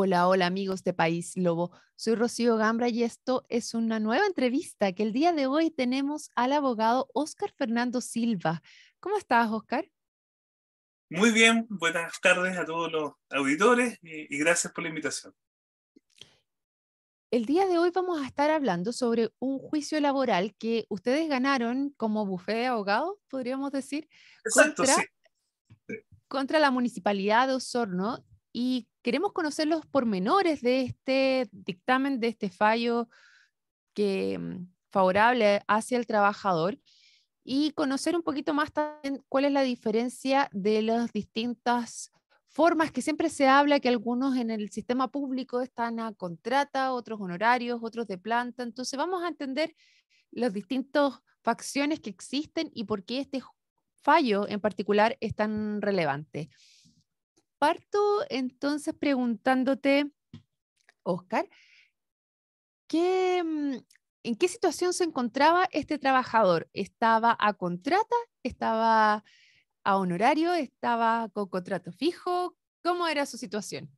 Hola, hola amigos de País Lobo. Soy Rocío Gambra y esto es una nueva entrevista que el día de hoy tenemos al abogado Oscar Fernando Silva. ¿Cómo estás, Oscar? Muy bien, buenas tardes a todos los auditores y, gracias por la invitación. El día de hoy vamos a estar hablando sobre un juicio laboral que ustedes ganaron como bufé de abogados, podríamos decir, Exacto, contra, Sí. contra la Municipalidad de Osorno y queremos conocer los pormenores de este dictamen, de este fallo que, mm, favorable hacia el trabajador y conocer un poquito más cuál es la diferencia de las distintas formas que siempre se habla que algunos en el sistema público están a contrata, otros honorarios, otros de planta. Entonces vamos a entender las distintas facciones que existen y por qué este fallo en particular es tan relevante. Parto entonces preguntándote, Oscar, ¿qué, mm, ¿en qué situación se encontraba este trabajador? ¿Estaba a contrata? ¿Estaba a honorario? ¿Estaba con contrato fijo? ¿Cómo era su situación?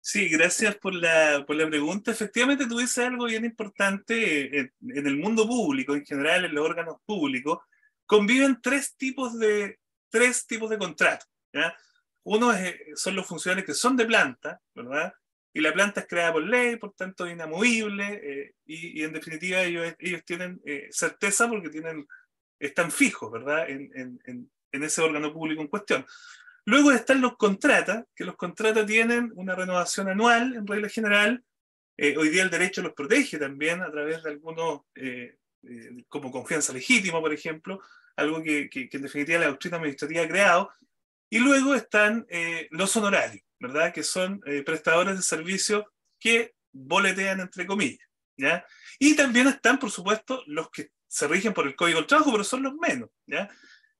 Sí, gracias por la, por la pregunta. Efectivamente, tú dices algo bien importante. Eh, en, el mundo público, en general, en los órganos públicos, conviven tres tipos de, tres tipos de contratos. Uno eh, son los funcionarios que son de planta, ¿verdad? Y la planta es creada por ley, por tanto inamovible, eh, y, en definitiva ellos, tienen eh, certeza porque tienen, están fijos, ¿verdad? En, ese órgano público en cuestión. Luego están los contratos, que los contratos tienen una renovación anual en regla general. hoy día el derecho los protege también a través de algunos, como confianza legítima, por ejemplo, algo que, que, en definitiva la doctrina administrativa ha creado, y luego están eh, los honorarios, ¿verdad? Que son eh, prestadores de servicios que boletean, entre comillas, ¿ya? Y también están, por supuesto, los que se rigen por el Código de Trabajo, pero son los menos, ¿ya?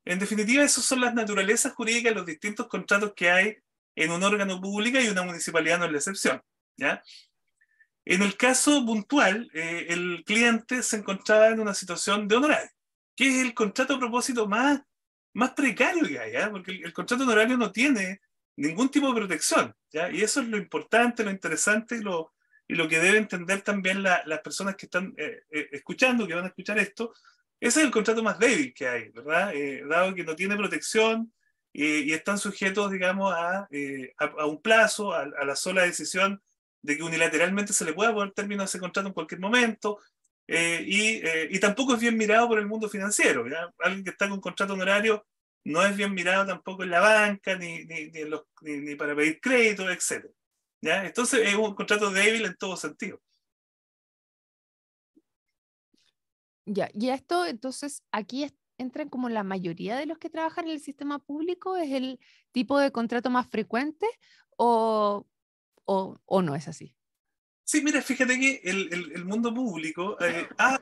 En definitiva, esas son las naturalezas jurídicas, los distintos contratos que hay en un órgano público y una municipalidad no es la excepción, ¿ya? En el caso puntual, eh, el cliente se encontraba en una situación de honorario, que es el contrato a propósito más más precario que hay, ¿ah? porque el, contrato honorario no tiene ningún tipo de protección. ¿ya? Y eso es lo importante, lo interesante y lo, y lo que deben entender también las personas que están eh, eh, escuchando, que van a escuchar esto. Ese es el contrato más débil que hay, ¿verdad? Eh, dado que no tiene protección y están sujetos, digamos, a, a, un plazo, a, a la sola decisión de que unilateralmente se le pueda poner término a ese contrato en cualquier momento, eh, eh, y, tampoco es bien mirado por el mundo financiero. Alguien que está con contrato honorario no es bien mirado tampoco en la banca, ni, ni, para pedir crédito, etc. Entonces es un contrato débil en todo sentido. y esto, entonces, aquí entran como la mayoría de los que trabajan en el sistema público, ¿es el tipo de contrato más frecuente o no es así? Sí, mira, fíjate que el, mundo público, eh, ah,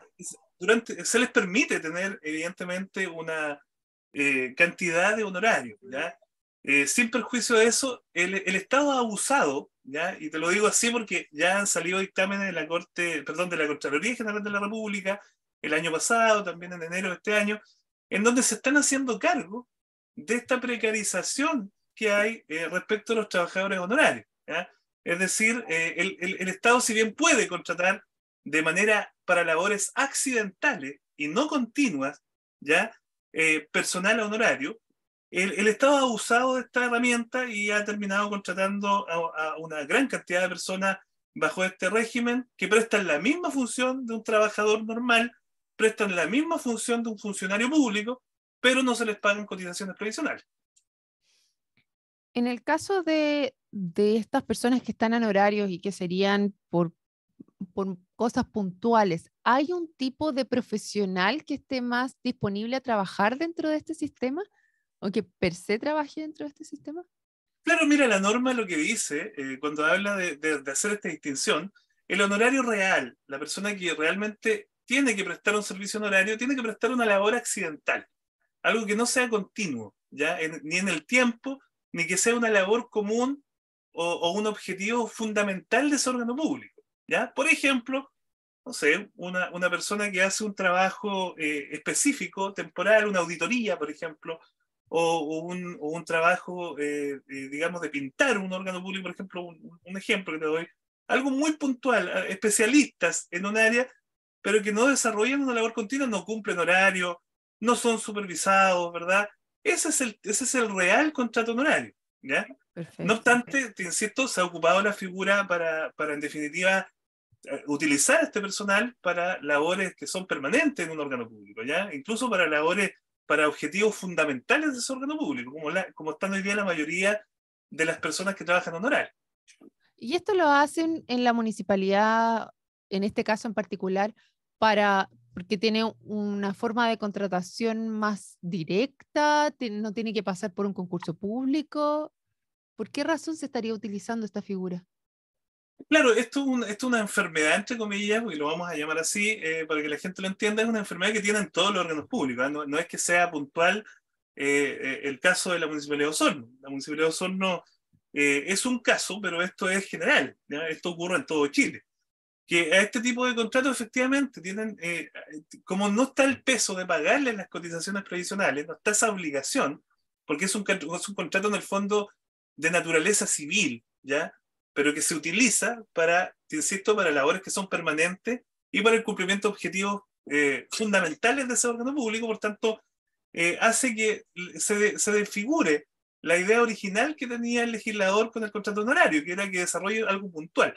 durante, se les permite tener evidentemente una eh, cantidad de honorarios, ¿ya? Eh, sin perjuicio de eso, el, Estado ha abusado, ¿ya? y te lo digo así porque ya han salido dictámenes de la Corte, perdón, de la Contraloría General de la República el año pasado, también en enero de este año, en donde se están haciendo cargo de esta precarización que hay respecto a los trabajadores honorarios. ¿ya? Es decir, eh, el, Estado, si bien puede contratar de manera para labores accidentales y no continuas, ¿ya? Eh, personal honorario, el, Estado ha usado de esta herramienta y ha terminado contratando a, una gran cantidad de personas bajo este régimen que prestan la misma función de un trabajador normal, prestan la misma función de un funcionario público, pero no se les pagan cotizaciones provisionales. En el caso de, estas personas que están en horarios y que serían por, por cosas puntuales, ¿hay un tipo de profesional que esté más disponible a trabajar dentro de este sistema o que per se trabaje dentro de este sistema? Claro, mira, la norma lo que dice, eh, cuando habla de, hacer esta distinción, el honorario real, la persona que realmente tiene que prestar un servicio honorario, tiene que prestar una labor accidental, algo que no sea continuo, ya ni en el tiempo ni que sea una labor común o, un objetivo fundamental de ese órgano público. ¿ya? Por ejemplo, no sé, una, persona que hace un trabajo eh, específico, temporal, una auditoría, por ejemplo, o, un, trabajo, eh, eh, digamos, de pintar un órgano público, por ejemplo, un, un ejemplo que te doy, algo muy puntual, especialistas en un área, pero que no desarrollan una labor continua, no cumplen horario, no son supervisados, ¿verdad? Ese es el, real contrato honorario. ¿ya? no obstante, insisto, se ha ocupado la figura para, en definitiva, eh, utilizar este personal para labores que son permanentes en un órgano público, ¿ya? incluso para labores, para objetivos fundamentales de ese órgano público, como, como están hoy día la mayoría de las personas que trabajan honorario. ¿Y esto lo hacen en la municipalidad, en este caso en particular, para porque tiene una forma de contratación más directa, no tiene que pasar por un concurso público. ¿Por qué razón se estaría utilizando esta figura? Claro, esto es, una enfermedad, entre comillas, y lo vamos a llamar así, eh, para que la gente lo entienda, es una enfermedad que tienen todos los órganos públicos, ¿eh? no, es que sea puntual eh, el caso de la Municipalidad de Osorno. La Municipalidad de Osorno es un caso, pero esto es general, esto ocurre en todo Chile que a este tipo de contratos efectivamente tienen, eh, como no está el peso de pagarles las cotizaciones previsionales, no está esa obligación, porque es un, es un contrato en el fondo de naturaleza civil, ¿ya? Pero que se utiliza para, insisto, para labores que son permanentes y para el cumplimiento de objetivos eh, fundamentales de ese órgano público, por tanto, eh, hace que se, se desfigure la idea original que tenía el legislador con el contrato honorario, que era que desarrolle algo puntual.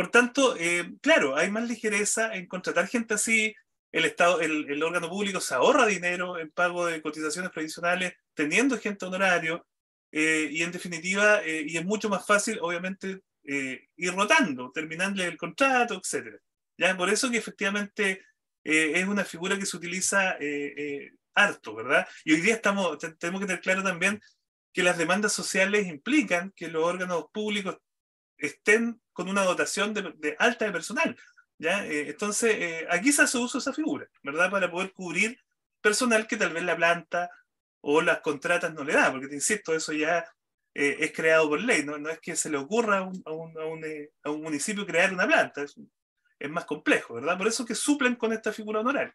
Por tanto, eh, claro, hay más ligereza en contratar gente así, el, Estado, el, órgano público se ahorra dinero en pago de cotizaciones previsionales, teniendo gente honorario, eh, y en definitiva, eh, y es mucho más fácil, obviamente, ir rotando, terminarle el contrato, etc. ¿Ya? Por eso que efectivamente es una figura que se utiliza harto, ¿verdad? Y hoy día estamos, tenemos que tener claro también que las demandas sociales implican que los órganos públicos estén con una dotación de, alta de personal. ¿ya? Eh, entonces, eh, aquí se hace uso esa figura, ¿verdad? Para poder cubrir personal que tal vez la planta o las contratas no le da, porque te insisto, eso ya eh, es creado por ley, ¿no? es que se le ocurra a un, municipio crear una planta, es, más complejo, ¿verdad? Por eso que suplen con esta figura honoraria.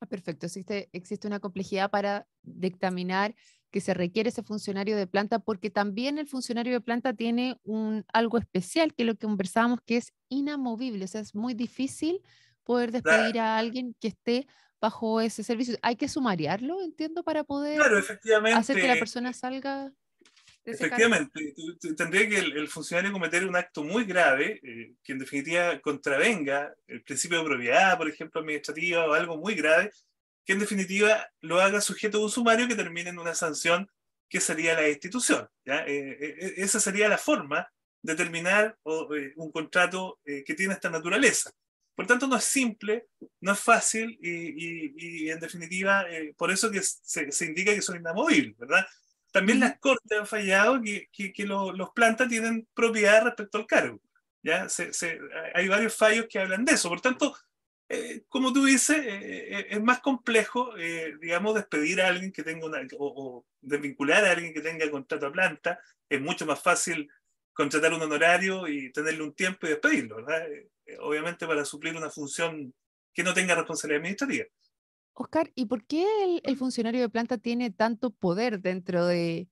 Ah, perfecto, existe una complejidad para dictaminar que se requiere ese funcionario de planta, porque también el funcionario de planta tiene un, algo especial, que es lo que conversábamos, que es inamovible, o sea, es muy difícil poder despedir a alguien que esté bajo ese servicio. Hay que sumariarlo, entiendo, para poder hacer que la eh, persona salga. efectivamente, tendría que el, funcionario cometer un acto muy grave, eh, que en definitiva contravenga el principio de propiedad, por ejemplo, administrativa o algo muy grave, que en definitiva lo haga sujeto a un sumario que termine en una sanción que sería la institución. ¿ya? Eh, eh, eh, esa sería la forma de terminar un contrato que tiene esta naturaleza. Por tanto, no es simple, no es fácil y, en definitiva, por eso que se, indica que son inamovibles, ¿verdad? También las cortes han fallado que, que, los plantas tienen propiedad respecto al cargo. ¿ya? hay varios fallos que hablan de eso. Por tanto, eh, como tú dices, eh, eh, es más complejo, digamos, despedir a alguien que tenga una, o, desvincular a alguien que tenga contrato a planta. Es mucho más fácil contratar un honorario y tenerle un tiempo y despedirlo, ¿verdad? obviamente para suplir una función que no tenga responsabilidad administrativa. Oscar, ¿y por qué el, funcionario de planta tiene tanto poder dentro de,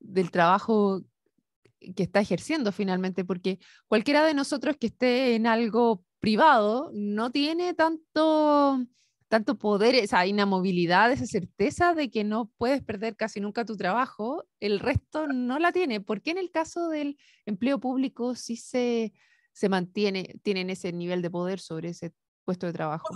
del trabajo que está ejerciendo finalmente? Porque cualquiera de nosotros que esté en algo privado no tiene tanto, tanto poder, esa inamovilidad, esa certeza de que no puedes perder casi nunca tu trabajo, el resto no la tiene. ¿Por qué en el caso del empleo público sí se, se mantiene, tienen ese nivel de poder sobre ese puesto de trabajo?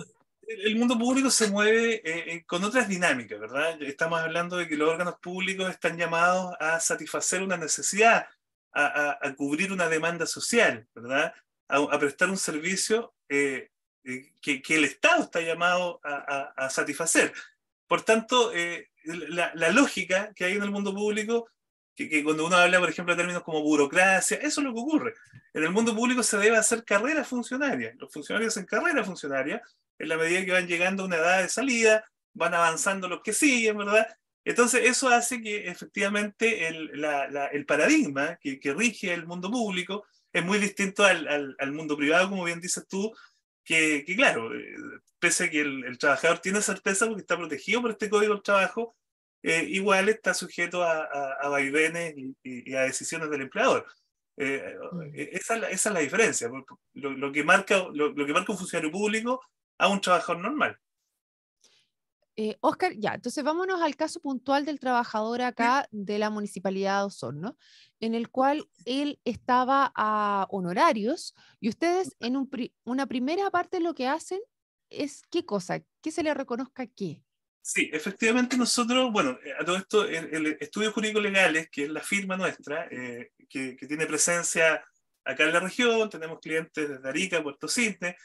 el mundo público se mueve eh, eh, con otras dinámicas, ¿verdad? Estamos hablando de que los órganos públicos están llamados a satisfacer una necesidad, a, a cubrir una demanda social, ¿verdad? a, prestar un servicio eh, eh, que, el Estado está llamado a, satisfacer. Por tanto, eh, la, lógica que hay en el mundo público, que, cuando uno habla, por ejemplo, de términos como burocracia, eso es lo que ocurre. En el mundo público se debe hacer carrera funcionaria. Los funcionarios en carrera funcionaria, en la medida que van llegando a una edad de salida, van avanzando los que siguen, ¿verdad? Entonces, eso hace que efectivamente el, paradigma que, rige el mundo público es muy distinto al, al, mundo privado, como bien dices tú, que, que claro, eh, pese a que el, trabajador tiene certeza porque está protegido por este código del trabajo, eh, igual está sujeto a, a, vaivenes y, a decisiones del empleador. Eh, mm. esa, esa, es la diferencia, lo, lo que marca, lo que marca un funcionario público a un trabajador normal. Eh, Oscar, ya, entonces vámonos al caso puntual del trabajador acá de la Municipalidad de Osorno, en el cual él estaba a honorarios y ustedes en una primera parte lo que hacen es qué cosa, qué se le reconozca qué. Sí, efectivamente nosotros, bueno, eh, a todo esto, el, estudio jurídico legales, que es la firma nuestra, eh, que, tiene presencia acá en la región, tenemos clientes desde Arica, Puerto Cisne,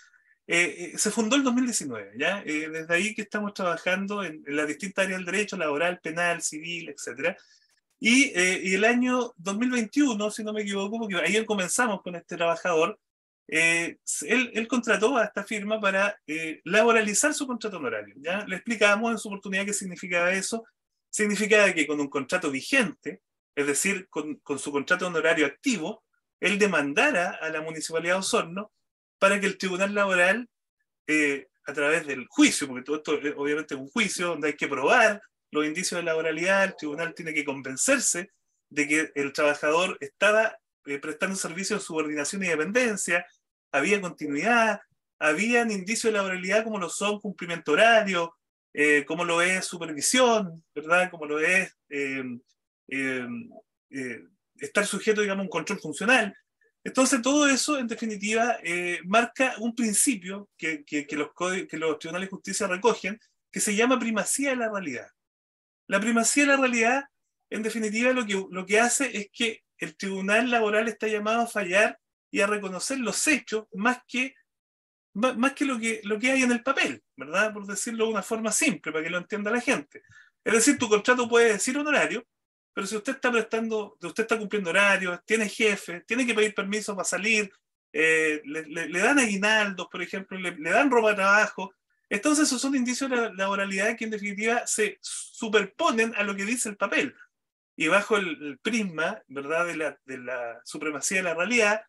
eh, eh, se fundó el 2019, ¿ya? Eh, desde ahí que estamos trabajando en, la las área del derecho, laboral, penal, civil, etc. Y, el año 2021, si no me equivoco, porque ahí comenzamos con este trabajador, él, contrató a esta firma para laboralizar su contrato honorario, ¿ya? Le explicábamos en su oportunidad qué significaba eso. Significaba que con un contrato vigente, es decir, con, con su contrato honorario activo, él demandara a la Municipalidad de Osorno para que el tribunal laboral, eh, a través del juicio, porque todo esto eh, obviamente es un juicio donde hay que probar los indicios de laboralidad, el tribunal tiene que convencerse de que el trabajador estaba eh, prestando servicios de subordinación y dependencia, había continuidad, habían indicios de laboralidad como lo son cumplimiento horario, como lo es supervisión, ¿verdad? Como lo es estar sujeto, digamos, a un control funcional. Entonces, todo eso, en definitiva, eh, marca un principio que, los tribunales de justicia recogen, que se llama primacía de la realidad. La primacía de la realidad, en definitiva, lo que, lo que hace es que el tribunal laboral está llamado a fallar y a reconocer los hechos más que, más que, lo, que lo que hay en el papel, ¿verdad? Por decirlo de una forma simple, para que lo entienda la gente. Es decir, tu contrato puede decir un horario, pero si usted está prestando, usted está cumpliendo horarios, tiene jefe, tiene que pedir permiso para salir, eh, le, dan aguinaldos, por ejemplo, le, dan ropa de trabajo. Entonces, esos son indicios de la oralidad que en definitiva se superponen a lo que dice el papel. Y bajo el, prisma, ¿verdad?, de la, de la, supremacía de la realidad,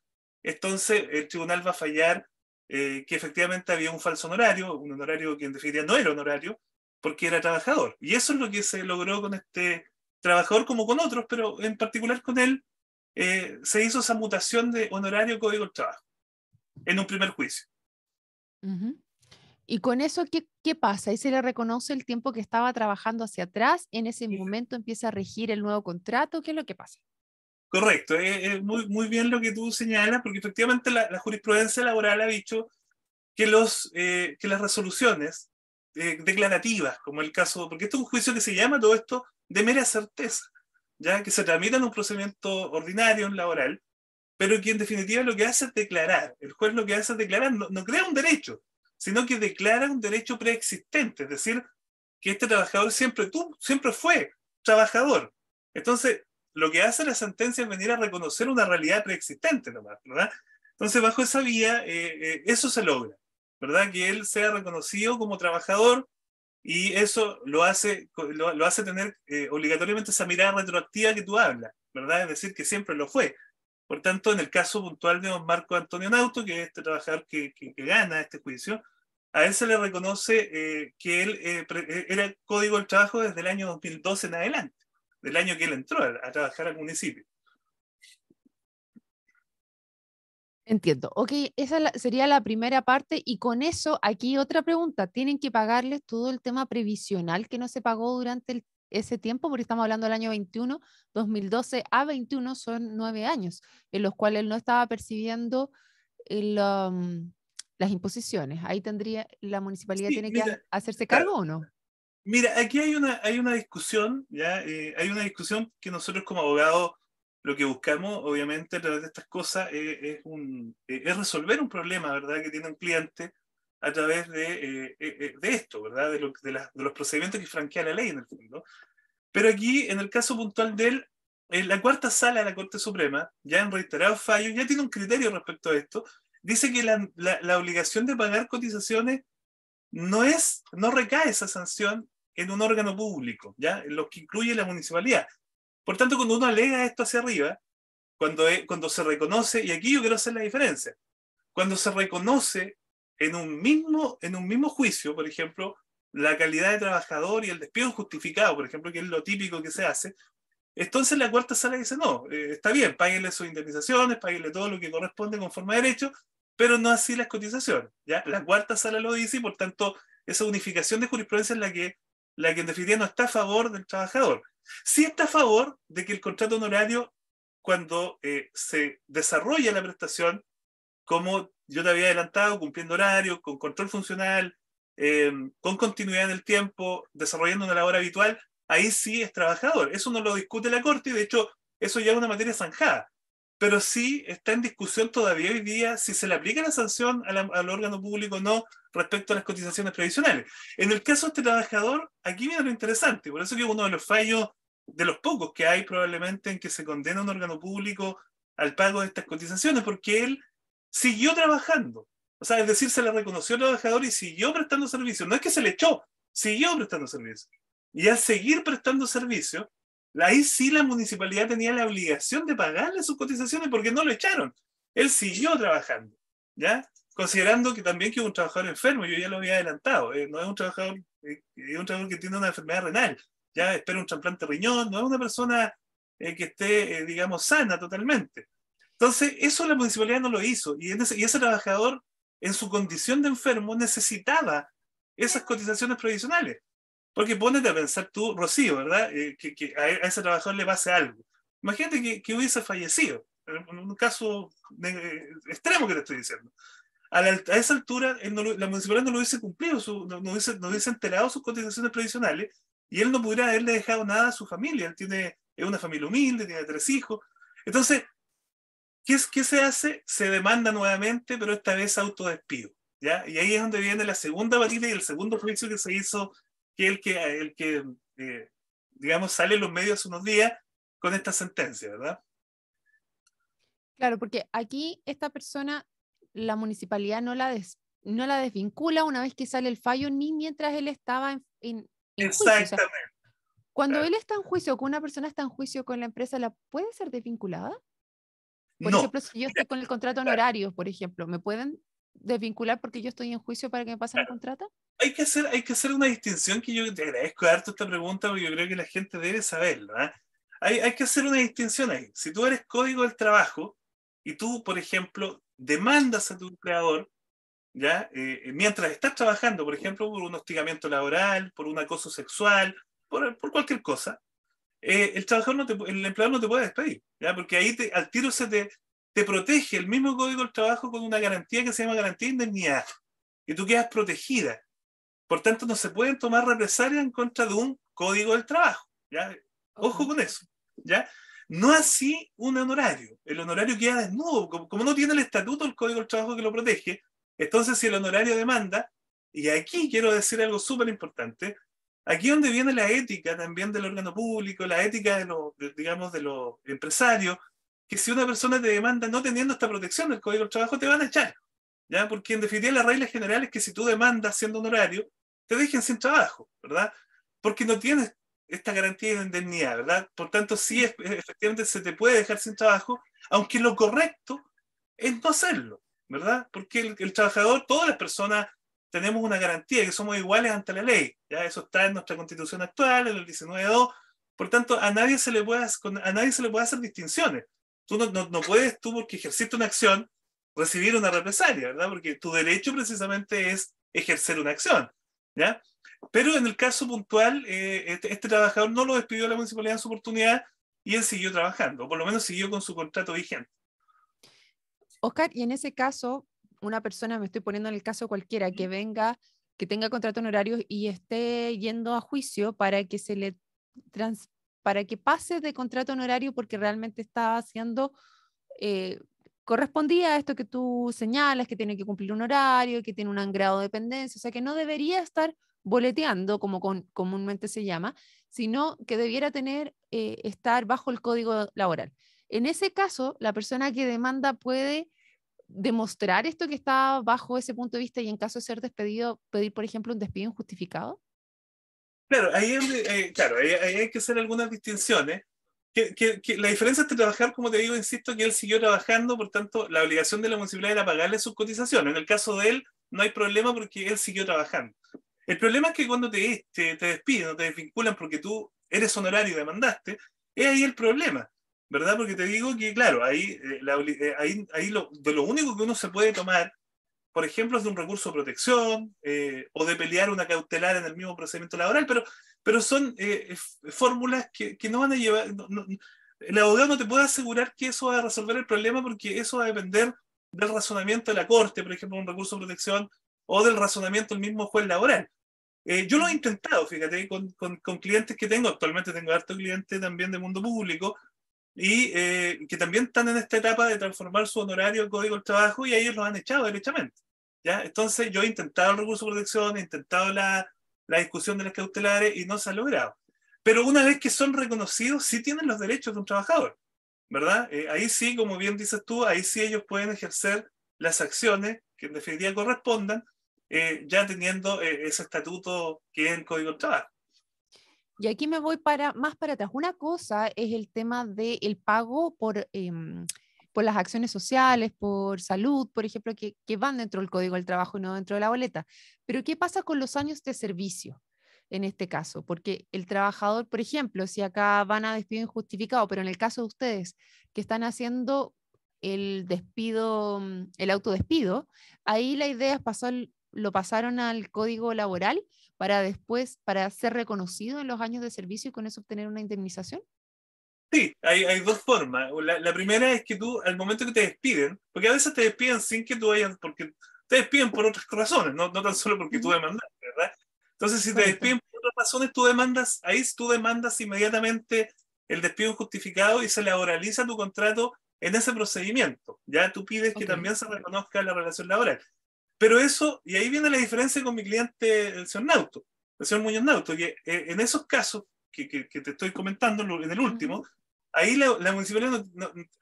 entonces el tribunal va a fallar eh, que efectivamente había un falso honorario, un honorario que en definitiva no era honorario, porque era trabajador. Y eso es lo que se logró con este trabajador como con otros, pero en particular con él, eh, se hizo esa mutación de honorario código del trabajo en un primer juicio. ¿Y con eso ¿qué, qué pasa? ¿Y se le reconoce el tiempo que estaba trabajando hacia atrás, en ese momento empieza a regir el nuevo contrato, ¿qué es lo que pasa? Correcto, es, eh, eh, muy, muy, bien lo que tú señalas, porque efectivamente la, jurisprudencia laboral ha dicho que, los, que las resoluciones declarativas, como el caso, porque esto es un juicio que se llama todo esto de mera certeza, ya que se tramita en un procedimiento ordinario, en laboral, pero que en definitiva lo que hace es declarar. El juez lo que hace es declarar, no, crea un derecho, sino que declara un derecho preexistente, es decir, que este trabajador siempre, tú, siempre fue trabajador. Entonces, lo que hace la sentencia es venir a reconocer una realidad preexistente nomás, ¿verdad? Entonces, bajo esa vía, eh, eh, eso se logra. ¿verdad? Que él sea reconocido como trabajador y eso lo hace, lo, hace tener eh, obligatoriamente esa mirada retroactiva que tú hablas, ¿verdad? Es decir, que siempre lo fue. Por tanto, en el caso puntual de don Marco Antonio Nauto, que es este trabajador que, gana este juicio, a él se le reconoce eh, que él eh, era código del trabajo desde el año 2012 en adelante, del año que él entró a trabajar al municipio. Entiendo. Ok, esa sería la primera parte. Y con eso, aquí otra pregunta. ¿Tienen que pagarles todo el tema previsional que no se pagó durante ese tiempo? Porque estamos hablando del año 21, 2012 a 21 son nueve años, en los cuales él no estaba percibiendo um, las imposiciones. Ahí tendría, la municipalidad tiene que hacerse cargo o no. Mira, aquí hay una, hay una discusión, ¿ya? Eh, hay una discusión que nosotros como abogados lo que buscamos, obviamente, a través de estas cosas es, un, es resolver un problema, ¿verdad?, que tiene un cliente a través de, eh, eh, eh, esto, ¿verdad?, de, de, los procedimientos que franquea la ley, en el fondo. Pero aquí, en el caso puntual de él, en la cuarta sala de la Corte Suprema, ya en reiterado fallo, ya tiene un criterio respecto a esto, dice que la, obligación de pagar cotizaciones no es, no recae esa sanción en un órgano público, ¿ya? En lo que incluye la municipalidad, por tanto, cuando uno alega esto hacia arriba, cuando, e, cuando se reconoce, y aquí yo quiero hacer la diferencia, cuando se reconoce en un mismo, en un mismo juicio, por ejemplo, la calidad de trabajador y el despido justificado, por ejemplo, que es lo típico que se hace, entonces la cuarta sala dice, no, eh, está bien, páguenle sus indemnizaciones, páguenle todo lo que corresponde forma de derecho, pero no así las cotizaciones. ¿ya? La cuarta sala lo dice y por tanto esa unificación de jurisprudencia es la que la que en definitiva no está a favor del trabajador. Sí está a favor de que el contrato honorario, cuando eh, se desarrolla la prestación, como yo te había adelantado, cumpliendo horario, con control funcional, em, con continuidad en el tiempo, desarrollando una labor habitual, ahí sí es trabajador. Eso no lo discute la Corte y de hecho eso ya es una materia zanjada pero sí está en discusión todavía hoy día si se le aplica la sanción al órgano público o no respecto a las cotizaciones previsionales. En el caso de este trabajador, aquí viene lo interesante, por eso que uno de los fallos, de los pocos que hay probablemente en que se condena un órgano público al pago de estas cotizaciones, porque él siguió trabajando. O sea, es decir, se le reconoció al trabajador y siguió prestando servicio. No es que se le echó, siguió prestando servicio. Y al seguir prestando servicio, ahí sí la municipalidad tenía la obligación de pagarle sus cotizaciones porque no lo echaron. Él siguió trabajando, ¿ya? Considerando que también que un trabajador enfermo, yo ya lo había adelantado, eh, no eh, es un trabajador, que tiene una enfermedad renal, ya espera un trasplante riñón, no es una persona eh, que esté, digamos, sana totalmente. Entonces, eso la municipalidad no lo hizo y, ese, y ese trabajador, en su condición de enfermo, necesitaba esas cotizaciones provisionales. Porque ponete a pensar tú, Rocío, ¿verdad? Eh, que, a ese trabajador le pase algo. Imagínate que, hubiese fallecido, en un caso eh, extremo que te estoy diciendo. A, esa altura, la municipalidad no lo hubiese cumplido, no, no, hubiese, enterado sus cotizaciones previsionales y él no pudiera haberle dejado nada a su familia. Él tiene, es una familia humilde, tiene tres hijos. Entonces, ¿qué, se hace? Se demanda nuevamente, pero esta vez autodespido. ¿ya? Y ahí es donde viene la segunda varita y el segundo juicio que se hizo que el que, que eh, digamos, sale en los medios unos días con esta sentencia, ¿verdad? Claro, porque aquí esta persona, la municipalidad no la, no la desvincula una vez que sale el fallo, ni mientras él estaba en, Exactamente. cuando él está en juicio, cuando una persona está en juicio con la empresa, ¿la puede ser desvinculada? Por ejemplo, si yo estoy con el contrato honorario, por ejemplo, ¿me pueden desvincular porque yo estoy en juicio para que me pasen el contrato? hay que hacer, hay que hacer una distinción que yo te agradezco harto esta pregunta porque yo creo que la gente debe saberlo. ¿ah? Hay, que hacer una distinción ahí. Si tú eres código del trabajo y tú, por ejemplo, demandas a tu empleador, ¿ya? Eh, eh, mientras estás trabajando, por ejemplo, por un hostigamiento laboral, por un acoso sexual, por, cualquier cosa, eh, el, trabajador no te, el empleador no te puede despedir, ¿ya? porque ahí al tiro se te, te protege el mismo código del trabajo con una garantía que se llama garantía de indemnidad. Y tú quedas protegida. Por tanto, no se pueden tomar represalias en contra de un código del trabajo. ¿ya? Ojo con eso. ¿ya? No así un honorario. El honorario queda desnudo. Como, como no tiene el estatuto, el código del trabajo que lo protege, entonces si el honorario demanda, y aquí quiero decir algo súper importante, aquí donde viene la ética también del órgano público, la ética de los, digamos, de los empresarios, que si una persona te demanda no teniendo esta protección del Código del Trabajo, te van a echar. ¿ya? Porque en definitiva las reglas generales es que si tú demandas siendo honorario, te dejen sin trabajo, ¿verdad? Porque no tienes esta garantía de indemnidad, ¿verdad? Por tanto, sí, efectivamente se te puede dejar sin trabajo, aunque lo correcto es no hacerlo, ¿verdad? Porque el, trabajador, todas las personas tenemos una garantía que somos iguales ante la ley, ¿ya? Eso está en nuestra constitución actual, en el 19.2, por tanto, a nadie se le puede, a nadie se le puede hacer distinciones. Tú no, no puedes, tú porque ejerciste una acción, recibir una represalia, ¿verdad? Porque tu derecho precisamente es ejercer una acción. Pero en el caso puntual, eh, este, este, trabajador no lo despidió la municipalidad en su oportunidad y él siguió trabajando, por lo menos siguió con su contrato vigente. Oscar, y en ese caso, una persona, me estoy poniendo en el caso cualquiera, que venga, que tenga contrato honorario y esté yendo a juicio para que se le para que pase de contrato honorario porque realmente está haciendo eh, correspondía a esto que tú señalas, que tiene que cumplir un horario, que tiene un grado de dependencia, o sea, que no debería estar boleteando, como comúnmente se llama, sino que debiera tener, eh, estar bajo el código laboral. En ese caso, la persona que demanda puede demostrar esto que está bajo ese punto de vista y en caso de ser despedido, pedir, por ejemplo, un despido injustificado. Claro, eh, hay que hacer algunas distinciones que, la diferencia de trabajar, como te digo, insisto, que él siguió trabajando, por tanto, la obligación de la municipalidad era pagarle sus cotizaciones. En el caso de él, no hay problema porque él siguió trabajando. El problema es que cuando te, te, despiden o te desvinculan porque tú eres honorario y demandaste, es ahí el problema, ¿verdad? Porque te digo que, claro, ahí, eh, eh, ahí, lo, de lo único que uno se puede tomar, por ejemplo, es de un recurso de protección eh, o de pelear una cautelar en el mismo procedimiento laboral, pero pero son eh, eh, fórmulas que, no van a llevar, el abogado no te puede asegurar que eso va a resolver el problema porque eso va a depender del razonamiento de la corte, por ejemplo, un recurso de protección o del razonamiento del mismo juez laboral. Eh, yo lo he intentado, fíjate, con, clientes que tengo, actualmente tengo harto cliente también del mundo público y que también están en esta etapa de transformar su honorario código del trabajo y ellos lo han echado derechamente. ¿ya? Entonces yo he intentado el recurso de protección, he intentado la, la discusión de las cautelares y no se ha logrado. Pero una vez que son reconocidos, sí tienen los derechos de un trabajador, ¿verdad? Eh, ahí sí, como bien dices tú, ahí sí ellos pueden ejercer las acciones que en definitiva correspondan, eh, ya teniendo eh, ese estatuto que es el Código del Trabajo. Y aquí me voy para, más para atrás. Una cosa es el tema del pago por em, por las acciones sociales, por salud, por ejemplo, que, van dentro del código del trabajo y no dentro de la boleta. Pero ¿qué pasa con los años de servicio? en este caso, porque el trabajador, por ejemplo, si acá van a despido injustificado, pero en el caso de ustedes que están haciendo el despido, mm, el autodespido, ahí la idea es pasar, lo pasaron al código laboral para después, para ser reconocido en los años de servicio y con eso obtener una indemnización. Sí, hay, dos formas. La, primera es que tú, al momento que te despiden, porque a veces te despiden sin que tú hayas, porque te despiden por otras razones, no, tan solo porque tú demandas, ¿verdad? Entonces, si te despiden por otras razones, tú demandas, ahí tú demandas inmediatamente el despido injustificado y se laboraliza tu contrato en ese procedimiento. Ya tú pides que también se reconozca la relación laboral. Pero eso, y ahí viene la diferencia con mi cliente, el señor Nauto, el señor Muñoz Nauto, que eh, en esos casos que, te estoy comentando, en el último, ahí la, municipalidad,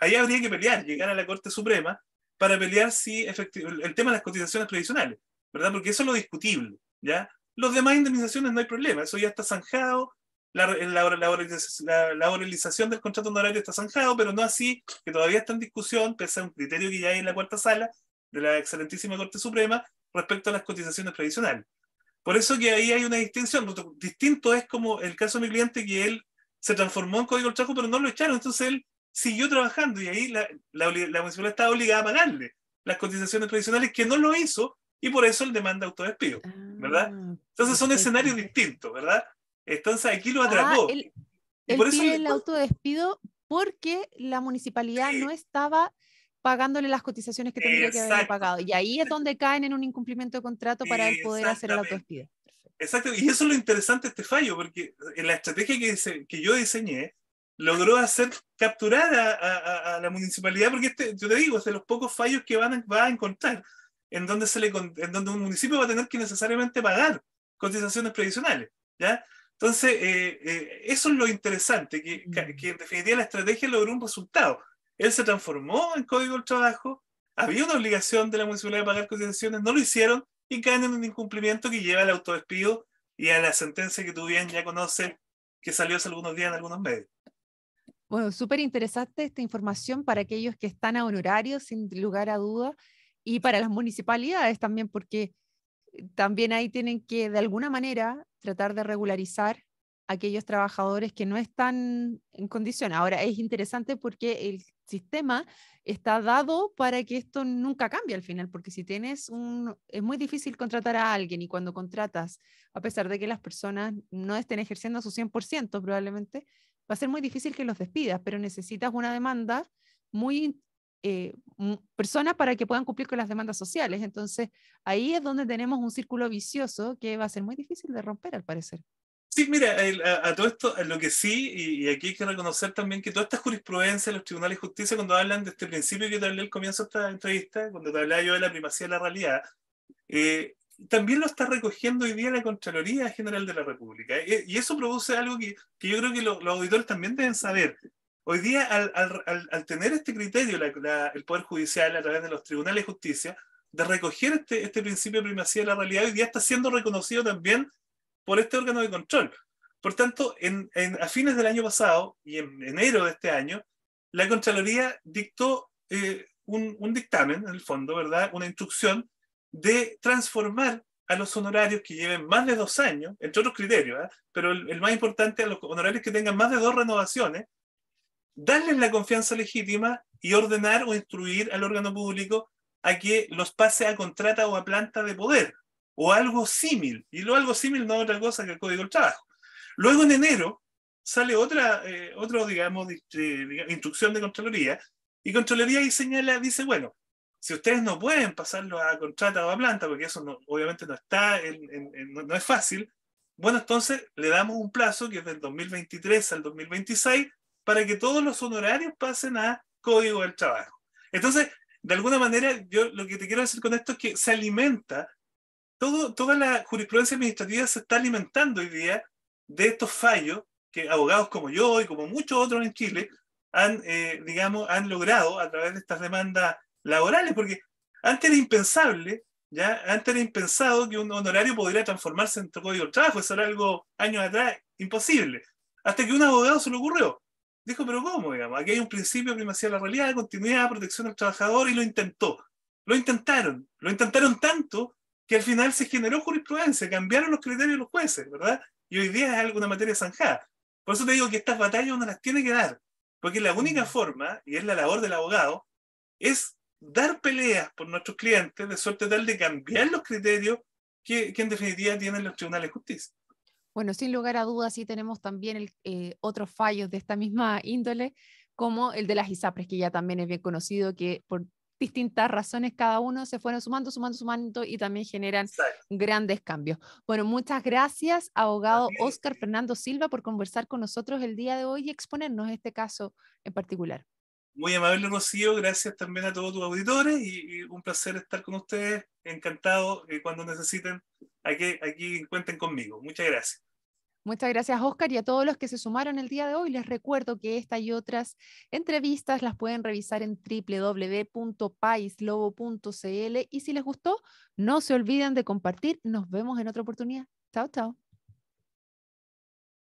ahí habría que pelear, llegar a la Corte Suprema para pelear si el tema de las cotizaciones previsionales, ¿verdad? Porque eso es lo discutible, ¿ya? Los demás indemnizaciones no hay problema, eso ya está zanjado, la, la, la, la oralización del contrato honorario está zanjado, pero no así, que todavía está en discusión, pese a un criterio que ya hay en la cuarta sala de la excelentísima Corte Suprema respecto a las cotizaciones previsionales. Por eso que ahí hay una distinción. Distinto es como el caso de mi cliente que él se transformó en código del trabajo, pero no lo echaron. Entonces él siguió trabajando y ahí la, la, municipalidad estaba obligada a pagarle las cotizaciones tradicionales, que no lo hizo, y por eso él demanda autodespido, ah, ¿verdad? Entonces son escenarios distintos, ¿verdad? Entonces aquí lo ah, atrapó. por eso, el autodespido porque la municipalidad no estaba pagándole las cotizaciones que tendría que haber pagado. Y ahí es donde caen en un incumplimiento de contrato para él poder hacer el autodespido. Exacto, y eso es lo interesante de este fallo, porque en la estrategia que, que yo diseñé logró hacer capturar a, la municipalidad, porque este, yo te digo, es de los pocos fallos que van va a encontrar, en donde, se le, en donde un municipio va a tener que necesariamente pagar cotizaciones previsionales. ¿ya? Entonces, eh, eh, eso es lo interesante, que, que, en definitiva la estrategia logró un resultado. Él se transformó en código del trabajo, había una obligación de la municipalidad de pagar cotizaciones, no lo hicieron, y caen en un incumplimiento que lleva al autodespido y a la sentencia que tú bien ya conoces, que salió hace algunos días en algunos medios. Bueno, súper interesante esta información para aquellos que están a honorarios, sin lugar a duda, y para las municipalidades también, porque eh, también ahí tienen que, de alguna manera, tratar de regularizar a aquellos trabajadores que no están en condición. Ahora, es interesante porque el sistema está dado para que esto nunca cambie al final, porque si tienes un... Es muy difícil contratar a alguien y cuando contratas, a pesar de que las personas no estén ejerciendo su 100% probablemente, va a ser muy difícil que los despidas, pero necesitas una demanda muy... Eh, personas para que puedan cumplir con las demandas sociales. Entonces, ahí es donde tenemos un círculo vicioso que va a ser muy difícil de romper, al parecer. Sí, mira, a, todo esto, a lo que sí, y, aquí hay que reconocer también que toda esta jurisprudencia de los tribunales de justicia, cuando hablan de este principio que te hablé al comienzo de esta entrevista, cuando te hablaba yo de la primacía de la realidad, eh, también lo está recogiendo hoy día la Contraloría General de la República. Eh, y eso produce algo que, que yo creo que los auditores también deben saber. Hoy día, al, al, al tener este criterio, el Poder Judicial a través de los tribunales de justicia, de recoger este, este principio de primacía de la realidad, hoy día está siendo reconocido también por este órgano de control. Por tanto, a fines del año pasado y en enero de este año, la Contraloría dictó eh, un, dictamen, en el fondo, ¿verdad? Una instrucción de transformar a los honorarios que lleven más de dos años, entre otros criterios, ¿ah? pero el, el, más importante, a los honorarios que tengan más de dos renovaciones, darles la confianza legítima y ordenar o instruir al órgano público a que los pase a contrata o a planta de poder, o algo símil. Y luego algo símil no es otra cosa que el código del trabajo. Luego en enero sale otra, eh, otro, digamos, eh, instrucción de Contraloría y Contraloría señala, dice, bueno, si ustedes no pueden pasarlo a contrata o a planta, porque eso obviamente no está, no, no es fácil, bueno, entonces le damos un plazo que es del 2023 al 2026 para que todos los honorarios pasen a código del trabajo. Entonces, de alguna manera, yo lo que te quiero decir con esto es que se alimenta toda la jurisprudencia administrativa se está alimentando hoy día de estos fallos que abogados como yo y como muchos otros en Chile han, eh, digamos, han logrado a través de estas demandas laborales, porque antes era impensable, ya antes era impensado que un honorario pudiera transformarse en código de trabajo, eso era algo años atrás imposible, hasta que un abogado se le ocurrió. Dijo, pero ¿cómo? Digamos? Aquí hay un principio que primacía de la realidad, continuidad, protección al trabajador, y lo intentó. Lo intentaron, lo intentaron tanto que al final se generó jurisprudencia, cambiaron los criterios de los jueces, ¿verdad? Y hoy día es alguna materia zanjada. Por eso te digo que estas batallas uno las tiene que dar, porque la única forma, y es la labor del abogado, es dar peleas por nuestros clientes de suerte tal de cambiar los criterios que, en definitiva tienen los tribunales de justicia. Bueno, sin lugar a dudas, sí tenemos también eh, otros fallos de esta misma índole, como el de las ISAPRES, que ya también es bien conocido, que por distintas razones cada uno se fueron sumando, sumando, sumando y también generan grandes cambios. Bueno, muchas gracias, abogado Oscar Fernando Silva, por conversar con nosotros el día de hoy y exponernos este caso en particular. Muy amable, Rocío. Gracias también a todos tus auditores y, un placer estar con ustedes. Encantado eh, cuando necesiten. Aquí, aquí cuenten conmigo. Muchas gracias. Muchas gracias, Oscar, y a todos los que se sumaron el día de hoy. Les recuerdo que esta y otras entrevistas las pueden revisar en www.paislobo.cl. Y si les gustó, no se olviden de compartir. Nos vemos en otra oportunidad. Chao, chao.